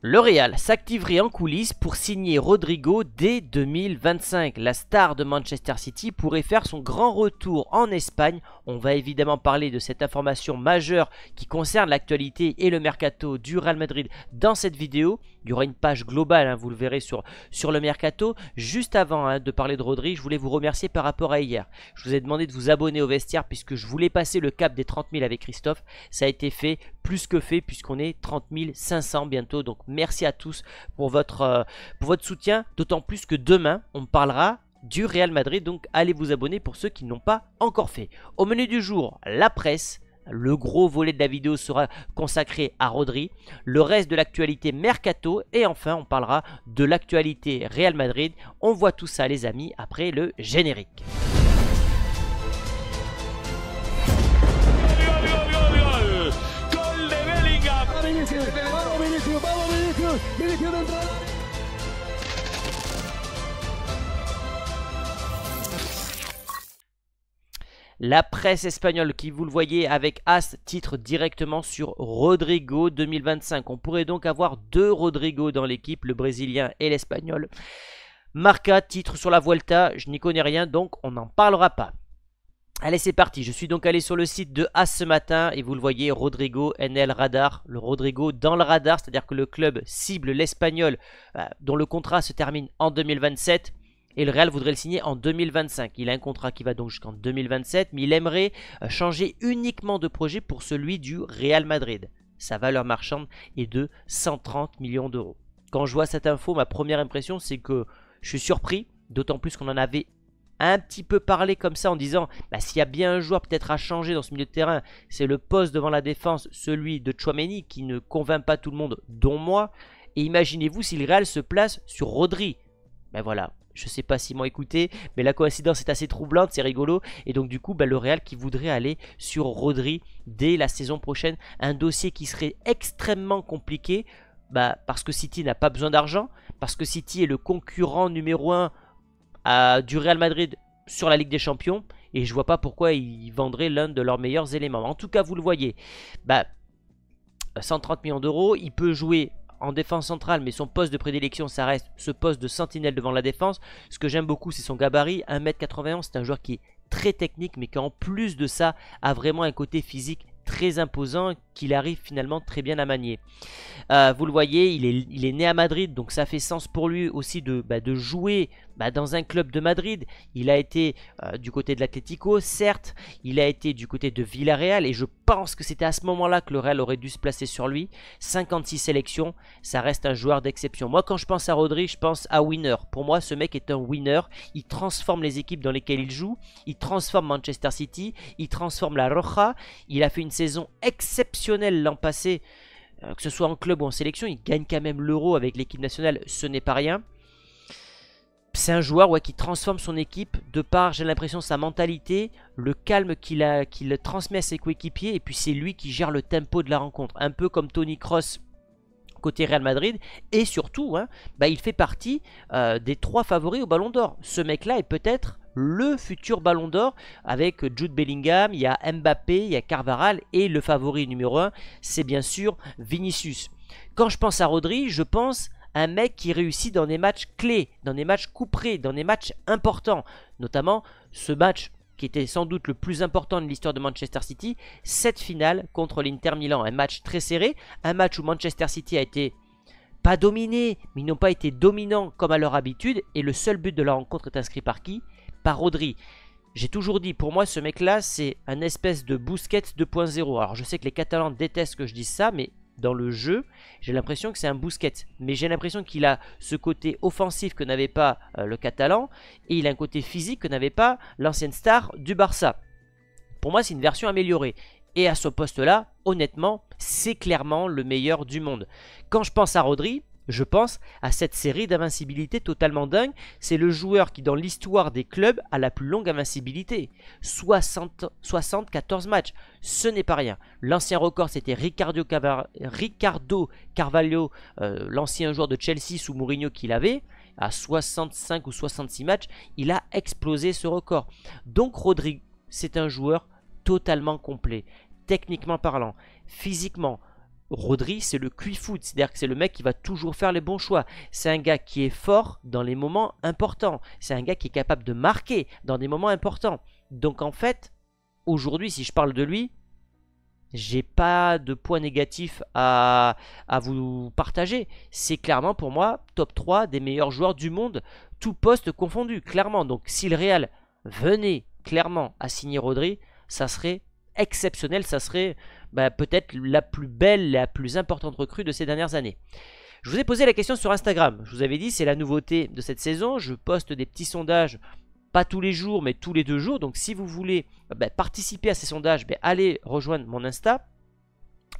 Le s'activerait en coulisses pour signer Rodrigo dès 2025. La star de Manchester City pourrait faire son grand retour en Espagne. On va évidemment parler de cette information majeure qui concerne l'actualité et le mercato du Real Madrid dans cette vidéo. Il y aura une page globale, hein, vous le verrez sur, sur le mercato. Juste avant hein, de parler de Rodri, je voulais vous remercier par rapport à hier. Je vous ai demandé de vous abonner au vestiaire puisque je voulais passer le cap des 30 000 avec Christophe. Ça a été fait, plus que fait, puisqu'on est 30 500 bientôt. Donc merci à tous pour votre, euh, pour votre soutien. D'autant plus que demain, on parlera du Real Madrid. Donc allez vous abonner pour ceux qui n'ont pas encore fait. Au menu du jour, la presse le gros volet de la vidéo sera consacré à Rodri, le reste de l'actualité Mercato et enfin on parlera de l'actualité Real Madrid. On voit tout ça les amis après le générique. La presse espagnole qui, vous le voyez, avec As titre directement sur Rodrigo 2025. On pourrait donc avoir deux Rodrigo dans l'équipe, le brésilien et l'espagnol. Marca titre sur la Vuelta, je n'y connais rien donc on n'en parlera pas. Allez c'est parti, je suis donc allé sur le site de As ce matin et vous le voyez Rodrigo NL Radar, le Rodrigo dans le radar, c'est-à-dire que le club cible l'espagnol euh, dont le contrat se termine en 2027 et le Real voudrait le signer en 2025. Il a un contrat qui va donc jusqu'en 2027, mais il aimerait euh, changer uniquement de projet pour celui du Real Madrid. Sa valeur marchande est de 130 millions d'euros. Quand je vois cette info, ma première impression c'est que je suis surpris, d'autant plus qu'on en avait un petit peu parlé comme ça en disant bah, s'il y a bien un joueur peut-être à changer dans ce milieu de terrain, c'est le poste devant la défense, celui de Chouameni qui ne convainc pas tout le monde, dont moi. Et imaginez-vous si le Real se place sur Rodri. Ben voilà, je sais pas s'ils m'ont écouté, mais la coïncidence est assez troublante, c'est rigolo. Et donc du coup, bah, le Real qui voudrait aller sur Rodri dès la saison prochaine, un dossier qui serait extrêmement compliqué, bah, parce que City n'a pas besoin d'argent, parce que City est le concurrent numéro 1 à, du Real Madrid sur la Ligue des Champions. Et je vois pas pourquoi ils vendraient l'un de leurs meilleurs éléments. En tout cas, vous le voyez. Bah, 130 millions d'euros. Il peut jouer en défense centrale, mais son poste de prédilection, ça reste ce poste de sentinelle devant la défense. Ce que j'aime beaucoup, c'est son gabarit, 1m91, c'est un joueur qui est très technique, mais qui en plus de ça a vraiment un côté physique très imposant qu'il arrive finalement très bien à manier. Euh, vous le voyez, il est, né à Madrid, donc ça fait sens pour lui aussi de, bah, de jouer bah, dans un club de Madrid. Il a été euh, du côté de l'Atlético, certes. Il a été du côté de Villarreal. Et je pense que c'était à ce moment-là que le Real aurait dû se placer sur lui. 56 sélections, ça reste un joueur d'exception. Moi, quand je pense à Rodri, je pense à winner. Pour moi, ce mec est un winner. Il transforme les équipes dans lesquelles il joue. Il transforme Manchester City. Il transforme la Roja. Il a fait une saison exceptionnelle l'an passé euh, que ce soit en club ou en sélection, il gagne quand même l'euro avec l'équipe nationale, ce n'est pas rien c'est un joueur ouais, qui transforme son équipe de par, j'ai l'impression, sa mentalité, le calme qu'il transmet à ses coéquipiers, et puis c'est lui qui gère le tempo de la rencontre. Un peu comme Tony Cross côté Real Madrid, et surtout, hein, bah, il fait partie euh, des trois favoris au Ballon d'Or. Ce mec-là est peut-être le futur Ballon d'Or avec Jude Bellingham, il y a Mbappé, il y a Carvaral, et le favori numéro 1, c'est bien sûr Vinicius. Quand je pense à Rodri, je pense un mec qui réussit dans des matchs clés, dans des matchs couperés, dans des matchs importants. Notamment ce match qui était sans doute le plus important de l'histoire de Manchester City, cette finale contre l'Inter Milan. Un match très serré, un match où Manchester City a été pas dominé, mais ils n'ont pas été dominants comme à leur habitude. Et le seul but de la rencontre est inscrit par qui Par Rodri. J'ai toujours dit, pour moi, ce mec-là, c'est un espèce de Busquets 2.0. Alors, je sais que les Catalans détestent que je dise ça, mais dans le jeu, j'ai l'impression que c'est un Bousquet. Mais j'ai l'impression qu'il a ce côté offensif que n'avait pas euh, le Catalan, et il a un côté physique que n'avait pas l'ancienne star du Barça. Pour moi, c'est une version améliorée. Et à ce poste-là, honnêtement, c'est clairement le meilleur du monde. Quand je pense à Rodri, je pense à cette série d'invincibilité totalement dingue. C'est le joueur qui, dans l'histoire des clubs, a la plus longue invincibilité. 74 matchs. Ce n'est pas rien. L'ancien record, c'était Ricardo, Ricardo Carvalho, euh, l'ancien joueur de Chelsea sous Mourinho qu'il avait. À 65 ou 66 matchs, il a explosé ce record. Donc Rodrigue, c'est un joueur totalement complet. Techniquement parlant, physiquement, Rodri, c'est le cuit-foot, c'est-à-dire que c'est le mec qui va toujours faire les bons choix. C'est un gars qui est fort dans les moments importants. C'est un gars qui est capable de marquer dans des moments importants. Donc en fait, aujourd'hui, si je parle de lui, j'ai pas de points négatifs à, à vous partager. C'est clairement pour moi top 3 des meilleurs joueurs du monde, tout poste confondu, clairement. Donc si le Real venait clairement à signer Rodri, ça serait exceptionnel, ça serait bah, peut-être la plus belle, la plus importante recrue de ces dernières années. Je vous ai posé la question sur Instagram. Je vous avais dit, c'est la nouveauté de cette saison. Je poste des petits sondages, pas tous les jours, mais tous les deux jours. Donc si vous voulez bah, participer à ces sondages, bah, allez rejoindre mon Insta.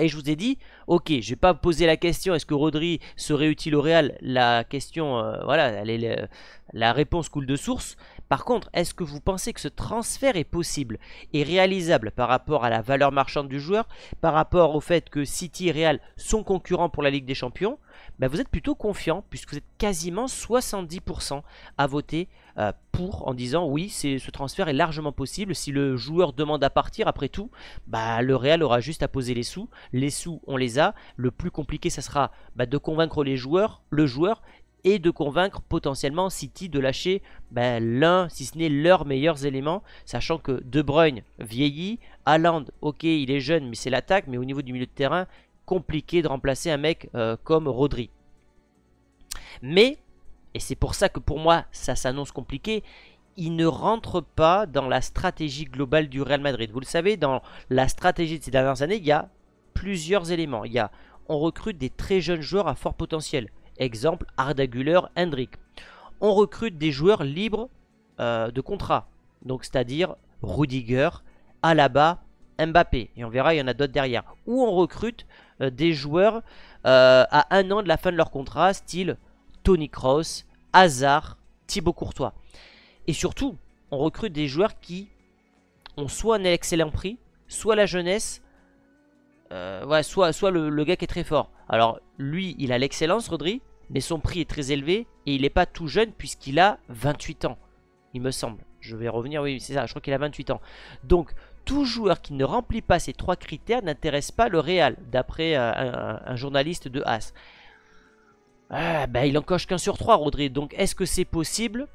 Et je vous ai dit, ok, je vais pas poser la question est-ce que Rodri serait utile au Real La question, euh, voilà, elle est, la réponse coule de source. Par contre, est-ce que vous pensez que ce transfert est possible et réalisable par rapport à la valeur marchande du joueur, par rapport au fait que City et Real sont concurrents pour la Ligue des Champions ben, Vous êtes plutôt confiant puisque vous êtes quasiment 70% à voter euh, pour en disant oui, ce transfert est largement possible. Si le joueur demande à partir, après tout, ben, le Real aura juste à poser les sous. Les sous, on les a. Le plus compliqué, ça sera ben, de convaincre les joueurs, le joueur et de convaincre potentiellement City de lâcher ben, l'un, si ce n'est leurs meilleurs éléments, sachant que De Bruyne vieillit, Haaland, ok, il est jeune, mais c'est l'attaque, mais au niveau du milieu de terrain, compliqué de remplacer un mec euh, comme Rodri. Mais, et c'est pour ça que pour moi ça s'annonce compliqué, il ne rentre pas dans la stratégie globale du Real Madrid. Vous le savez, dans la stratégie de ces dernières années, il y a plusieurs éléments. Il on recrute des très jeunes joueurs à fort potentiel. Exemple, Ardaguler, Hendrik. On recrute des joueurs libres euh, de contrat. Donc c'est-à-dire Rudiger, Alaba, Mbappé. Et on verra, il y en a d'autres derrière. Ou on recrute euh, des joueurs euh, à un an de la fin de leur contrat, style Tony Kroos, Hazard, Thibaut Courtois. Et surtout, on recrute des joueurs qui ont soit un excellent prix, soit la jeunesse, euh, soit, soit le, gars qui est très fort. Alors, lui, il a l'excellence, Rodri, mais son prix est très élevé et il n'est pas tout jeune puisqu'il a 28 ans, il me semble. Je vais revenir, oui, c'est ça, je crois qu'il a 28 ans. Donc, tout joueur qui ne remplit pas ces trois critères n'intéresse pas le Real, d'après euh, un, journaliste de AS. Ah, bah, il en coche qu'un sur trois, Rodri. Donc, est-ce que c'est possible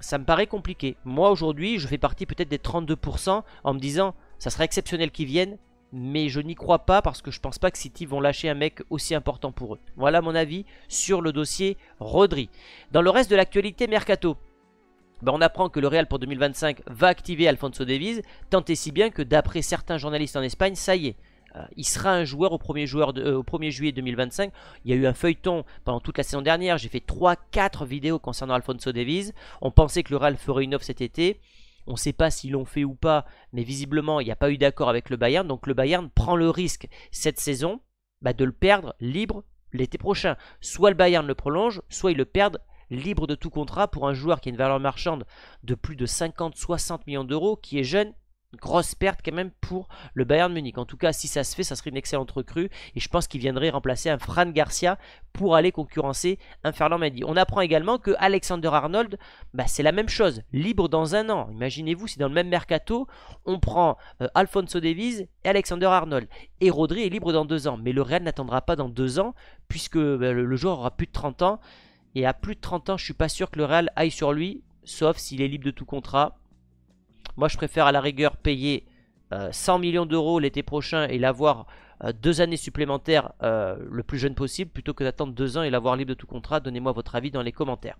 Ça me paraît compliqué. Moi, aujourd'hui, je fais partie peut-être des 32% en me disant, ça serait exceptionnel qu'ils viennent, mais je n'y crois pas parce que je pense pas que City vont lâcher un mec aussi important pour eux. Voilà mon avis sur le dossier Rodri. Dans le reste de l'actualité mercato, ben, on apprend que le Real pour 2025 va activer Alfonso Davies, tant et si bien que d'après certains journalistes en Espagne, ça y est. Euh, il sera un joueur au 1er, euh, juillet 2025. Il y a eu un feuilleton pendant toute la saison dernière. J'ai fait 3-4 vidéos concernant Alfonso Davies. On pensait que le Real ferait une offre cet été. On ne sait pas s'ils l'ont fait ou pas, mais visiblement, il n'y a pas eu d'accord avec le Bayern. Donc le Bayern prend le risque cette saison bah, de le perdre libre l'été prochain. Soit le Bayern le prolonge, soit il le perd libre de tout contrat pour un joueur qui a une valeur marchande de plus de 50-60 millions d'euros, qui est jeune, grosse perte quand même pour le Bayern Munich. En tout cas, si ça se fait, ça serait une excellente recrue. Et je pense qu'il viendrait remplacer un Fran Garcia pour aller concurrencer un Ferland Mendy. On apprend également que Alexander Arnold, bah, c'est la même chose. Libre dans un an. Imaginez-vous si dans le même mercato, on prend euh, Alfonso Davies et Alexander Arnold. Et Rodri est libre dans deux ans. Mais le Real n'attendra pas dans deux ans puisque bah, le, joueur aura plus de 30 ans. Et à plus de 30 ans, je suis pas sûr que le Real aille sur lui, sauf s'il est libre de tout contrat moi, je préfère à la rigueur payer 100 euh, millions d'euros l'été prochain et l'avoir euh, deux années supplémentaires euh, le plus jeune possible plutôt que d'attendre deux ans et l'avoir libre de tout contrat. Donnez-moi votre avis dans les commentaires.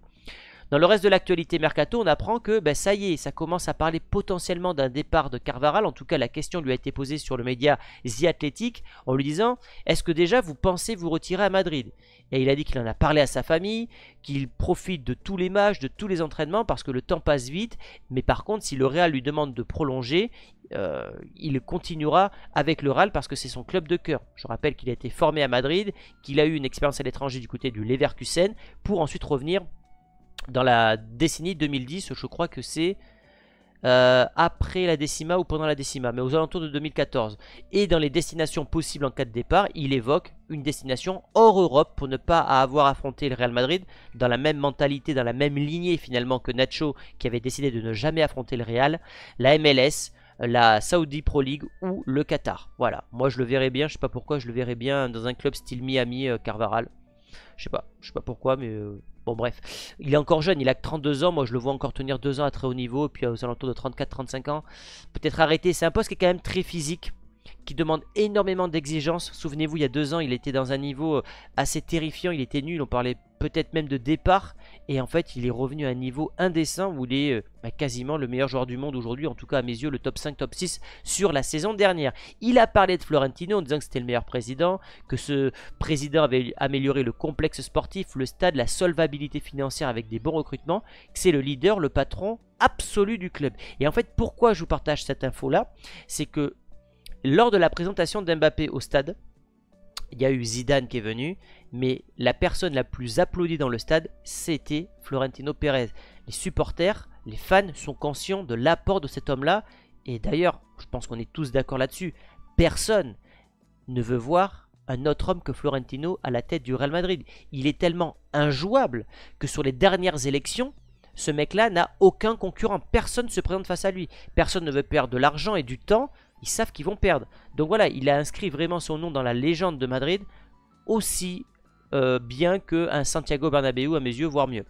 Dans le reste de l'actualité mercato, on apprend que ben, ça y est, ça commence à parler potentiellement d'un départ de Carvaral. En tout cas, la question lui a été posée sur le média The Athletic en lui disant Est-ce que déjà vous pensez vous retirer à Madrid et il a dit qu'il en a parlé à sa famille, qu'il profite de tous les matchs, de tous les entraînements, parce que le temps passe vite. Mais par contre, si le Real lui demande de prolonger, euh, il continuera avec le Real parce que c'est son club de cœur. Je rappelle qu'il a été formé à Madrid, qu'il a eu une expérience à l'étranger du côté du Leverkusen, pour ensuite revenir dans la décennie 2010, je crois que c'est euh, après la décima ou pendant la décima, mais aux alentours de 2014. Et dans les destinations possibles en cas de départ, il évoque une destination hors Europe pour ne pas avoir affronté le Real Madrid dans la même mentalité, dans la même lignée finalement que Nacho qui avait décidé de ne jamais affronter le Real, la MLS, la Saudi Pro League ou le Qatar. Voilà, moi je le verrais bien, je sais pas pourquoi je le verrais bien dans un club style Miami euh, Carvaral. Je sais pas, je sais pas pourquoi, mais euh, bon bref. Il est encore jeune, il a que 32 ans, moi je le vois encore tenir 2 ans à très haut niveau, et puis euh, aux alentours de 34-35 ans. Peut-être arrêter, c'est un poste qui est quand même très physique qui demande énormément d'exigences. Souvenez-vous, il y a deux ans, il était dans un niveau euh, assez terrifiant, il était nul, on parlait peut-être même de départ. Et en fait, il est revenu à un niveau indécent où il est euh, bah, quasiment le meilleur joueur du monde aujourd'hui, en tout cas à mes yeux, le top 5, top 6 sur la saison dernière. Il a parlé de Florentino en disant que c'était le meilleur président, que ce président avait amélioré le complexe sportif, le stade, la solvabilité financière avec des bons recrutements, que c'est le leader, le patron absolu du club. Et en fait, pourquoi je vous partage cette info-là C'est que lors de la présentation d'Mbappé au stade, il y a eu Zidane qui est venu, mais la personne la plus applaudie dans le stade, c'était Florentino Pérez. Les supporters, les fans sont conscients de l'apport de cet homme-là, et d'ailleurs, je pense qu'on est tous d'accord là-dessus, personne ne veut voir un autre homme que Florentino à la tête du Real Madrid. Il est tellement injouable que sur les dernières élections, ce mec-là n'a aucun concurrent. Personne ne se présente face à lui. Personne ne veut perdre de l'argent et du temps ils savent qu'ils vont perdre. Donc voilà, il a inscrit vraiment son nom dans la légende de Madrid, aussi euh, bien qu'un Santiago Bernabéu à mes yeux, voire mieux.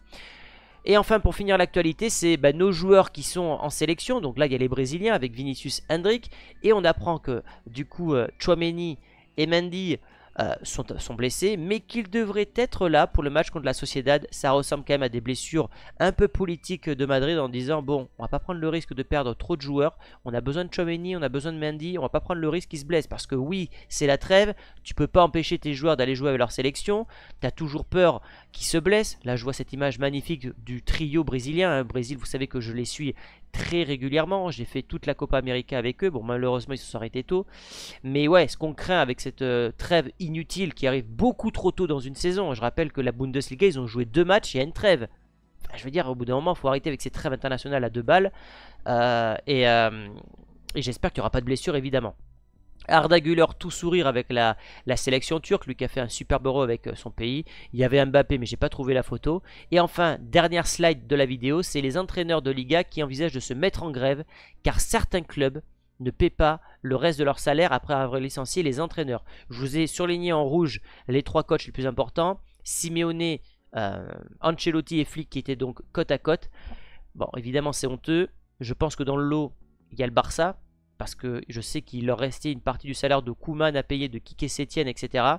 Et enfin, pour finir l'actualité, c'est bah, nos joueurs qui sont en sélection. Donc là, il y a les Brésiliens avec Vinicius Hendrick. Et on apprend que, du coup, euh, Chouameni et Mendy euh, sont, sont, blessés, mais qu'ils devraient être là pour le match contre la Sociedad. Ça ressemble quand même à des blessures un peu politiques de Madrid en disant bon, on va pas prendre le risque de perdre trop de joueurs, on a besoin de Chomeni, on a besoin de Mendy, on va pas prendre le risque qu'ils se blessent parce que oui, c'est la trêve, tu peux pas empêcher tes joueurs d'aller jouer avec leur sélection, T'as toujours peur qu'ils se blessent. Là, je vois cette image magnifique du trio brésilien, hein. Brésil, vous savez que je les suis très régulièrement. J'ai fait toute la Copa América avec eux. Bon, malheureusement, ils se sont arrêtés tôt. Mais ouais, ce qu'on craint avec cette euh, trêve inutile qui arrive beaucoup trop tôt dans une saison. Je rappelle que la Bundesliga, ils ont joué deux matchs et une trêve. je veux dire, au bout d'un moment, il faut arrêter avec ces trêves internationales à deux balles. Euh, et, euh, et j'espère qu'il n'y aura pas de blessure, évidemment. Arda Güler tout sourire avec la, sélection turque, lui qui a fait un superbe bureau avec euh, son pays. Il y avait Mbappé mais j'ai pas trouvé la photo. Et enfin, dernière slide de la vidéo, c'est les entraîneurs de Liga qui envisagent de se mettre en grève car certains clubs ne paient pas le reste de leur salaire après avoir licencié les entraîneurs. Je vous ai surligné en rouge les trois coachs les plus importants, Simeone, euh, Ancelotti et Flick qui étaient donc côte à côte. Bon, évidemment c'est honteux. Je pense que dans le lot, il y a le Barça, parce que je sais qu'il leur restait une partie du salaire de Kouman à payer, de Kike Sétienne, etc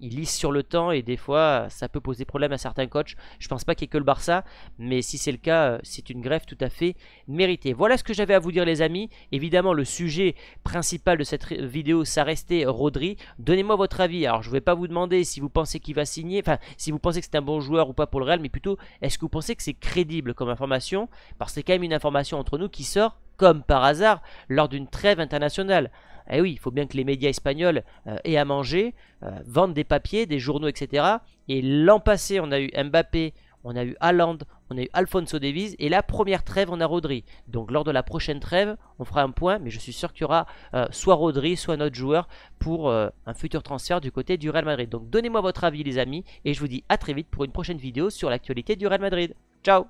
il lisse sur le temps et des fois ça peut poser problème à certains coachs. Je pense pas qu'il y ait que le Barça, mais si c'est le cas, euh, c'est une grève tout à fait méritée. Voilà ce que j'avais à vous dire les amis. Évidemment, le sujet principal de cette vidéo, ça restait Rodri. Donnez-moi votre avis. Alors, je vais pas vous demander si vous pensez qu'il va signer, enfin, si vous pensez que c'est un bon joueur ou pas pour le Real, mais plutôt est-ce que vous pensez que c'est crédible comme information parce que c'est quand même une information entre nous qui sort comme par hasard lors d'une trêve internationale. Eh oui, il faut bien que les médias espagnols euh, aient à manger, euh, vendent des papiers, des journaux, etc. Et l'an passé, on a eu Mbappé, on a eu Haaland, on a eu Alfonso Davies, et la première trêve, on a Rodri. Donc lors de la prochaine trêve, on fera un point, mais je suis sûr qu'il y aura euh, soit Rodri, soit notre joueur pour un futur transfert du côté du Real Madrid. Donc donnez-moi votre avis les amis, et je vous dis à très vite pour une prochaine vidéo sur l'actualité du Real Madrid. Ciao